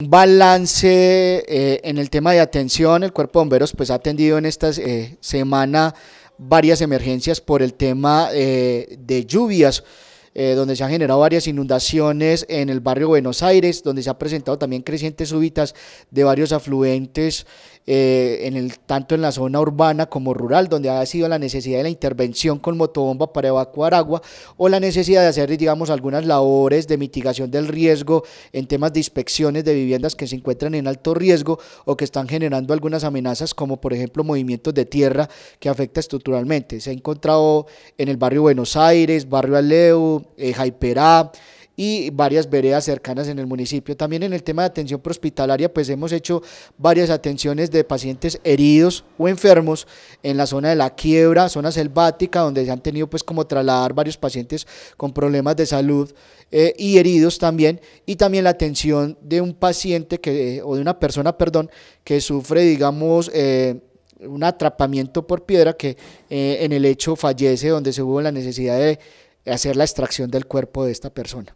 Un balance eh, en el tema de atención. El Cuerpo de Bomberos pues, ha atendido en esta eh, semana varias emergencias por el tema eh, de lluvias. Eh, donde se han generado varias inundaciones en el barrio Buenos Aires, donde se han presentado también crecientes súbitas de varios afluentes, eh, en el, tanto en la zona urbana como rural, donde ha sido la necesidad de la intervención con motobomba para evacuar agua o la necesidad de hacer, digamos, algunas labores de mitigación del riesgo en temas de inspecciones de viviendas que se encuentran en alto riesgo o que están generando algunas amenazas, como por ejemplo movimientos de tierra que afecta estructuralmente. Se ha encontrado en el barrio Buenos Aires, barrio Aleu, eh, y varias veredas cercanas en el municipio. También en el tema de atención prehospitalaria, pues hemos hecho varias atenciones de pacientes heridos o enfermos en la zona de la quiebra, zona selvática, donde se han tenido pues como trasladar varios pacientes con problemas de salud eh, y heridos también, y también la atención de un paciente que, o de una persona, perdón, que sufre, digamos, eh, un atrapamiento por piedra que en el hecho fallece, donde se hubo la necesidad de hacer la extracción del cuerpo de esta persona.